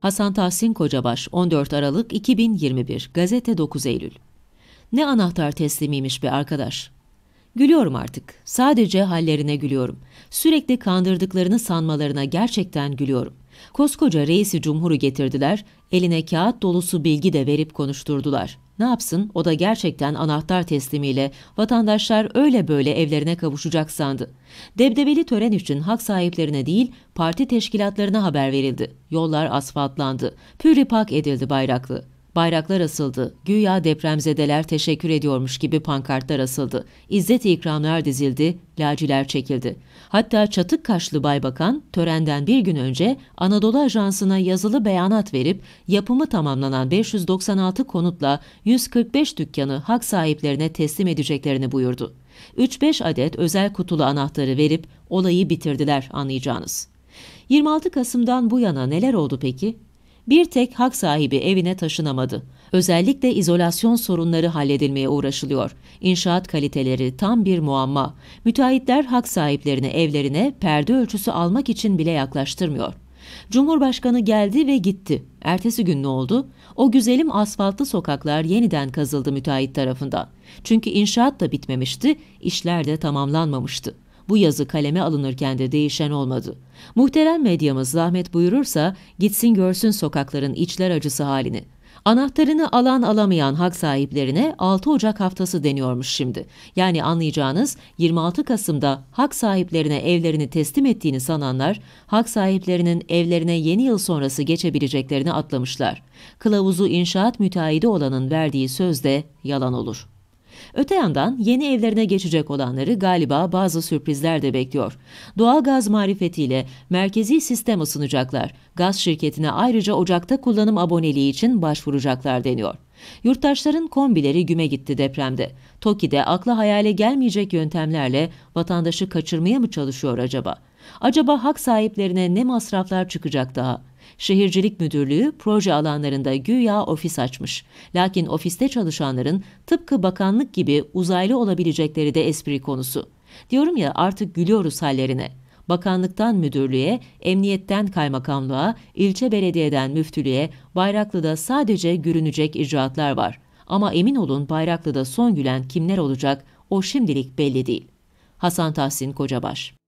Hasan Tahsin Kocabaş 14 Aralık 2021 Gazete 9 Eylül Ne anahtar teslimiymiş bir arkadaş. Gülüyorum artık. Sadece hallerine gülüyorum. Sürekli kandırdıklarını sanmalarına gerçekten gülüyorum. Koskoca reisi cumhuru getirdiler, eline kağıt dolusu bilgi de verip konuşturdular.'' Ne yapsın o da gerçekten anahtar teslimiyle vatandaşlar öyle böyle evlerine kavuşacak sandı. Debdebeli tören için hak sahiplerine değil parti teşkilatlarına haber verildi. Yollar asfaltlandı. püri pak edildi bayraklı. Bayraklar asıldı, güya depremzedeler teşekkür ediyormuş gibi pankartlar asıldı. İzzet ikramlar dizildi, laciler çekildi. Hatta çatık kaşlı baybakan törenden bir gün önce Anadolu Ajansı'na yazılı beyanat verip yapımı tamamlanan 596 konutla 145 dükkanı hak sahiplerine teslim edeceklerini buyurdu. 3-5 adet özel kutulu anahtarı verip olayı bitirdiler anlayacağınız. 26 Kasım'dan bu yana neler oldu peki? Bir tek hak sahibi evine taşınamadı. Özellikle izolasyon sorunları halledilmeye uğraşılıyor. İnşaat kaliteleri tam bir muamma. Müteahhitler hak sahiplerini evlerine perde ölçüsü almak için bile yaklaştırmıyor. Cumhurbaşkanı geldi ve gitti. Ertesi gün ne oldu? O güzelim asfaltlı sokaklar yeniden kazıldı müteahhit tarafından. Çünkü inşaat da bitmemişti, işler de tamamlanmamıştı bu yazı kaleme alınırken de değişen olmadı. Muhterem medyamız zahmet buyurursa gitsin görsün sokakların içler acısı halini. Anahtarını alan alamayan hak sahiplerine 6 Ocak haftası deniyormuş şimdi. Yani anlayacağınız 26 Kasım'da hak sahiplerine evlerini teslim ettiğini sananlar, hak sahiplerinin evlerine yeni yıl sonrası geçebileceklerini atlamışlar. Kılavuzu inşaat müteahhidi olanın verdiği söz de yalan olur. Öte yandan yeni evlerine geçecek olanları galiba bazı sürprizler de bekliyor. Doğal gaz marifetiyle merkezi sistem ısınacaklar. Gaz şirketine ayrıca Ocak'ta kullanım aboneliği için başvuracaklar deniyor. Yurttaşların kombileri güme gitti depremde. TOKİ'de akla hayale gelmeyecek yöntemlerle vatandaşı kaçırmaya mı çalışıyor acaba? Acaba hak sahiplerine ne masraflar çıkacak daha? Şehircilik Müdürlüğü proje alanlarında güya ofis açmış. Lakin ofiste çalışanların tıpkı bakanlık gibi uzaylı olabilecekleri de espri konusu. Diyorum ya artık gülüyoruz hallerine. Bakanlıktan müdürlüğe, emniyetten kaymakamlığa, ilçe belediyeden müftülüğe, Bayraklı'da sadece görünecek icraatlar var. Ama emin olun Bayraklı'da son gülen kimler olacak o şimdilik belli değil. Hasan Tahsin Kocabaş